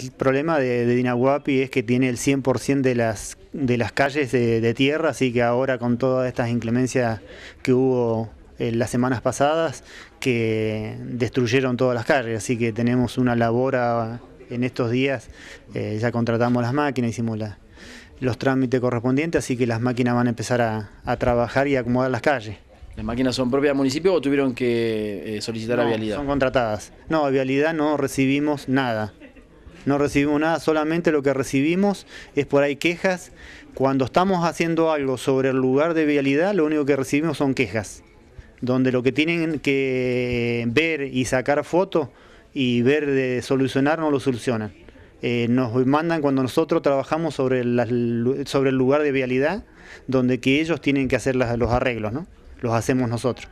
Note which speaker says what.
Speaker 1: El problema de, Dinahuapi es que tiene el 100% de las, de las calles de, tierra, así que ahora con todas estas inclemencias que hubo eh, las semanas pasadas, que destruyeron todas las calles, así que tenemos una labora en estos días, eh, ya contratamos las máquinas, hicimos los trámites correspondientes, así que las máquinas van a empezar a, trabajar y a acomodar las calles.
Speaker 2: ¿Las máquinas son propias del municipio o tuvieron que eh, solicitar Vialidad? Son contratadas. No, a Vialidad
Speaker 1: no recibimos nada no recibimos nada, solamente lo que recibimos es por ahí quejas. Cuando estamos haciendo algo sobre el lugar de vialidad, lo único que recibimos son quejas, donde lo que tienen que ver y sacar fotos y ver de solucionar no lo solucionan. Eh, nos mandan cuando nosotros trabajamos sobre, sobre el lugar de vialidad, donde que ellos tienen que hacer los arreglos, ¿no?
Speaker 3: Los hacemos nosotros.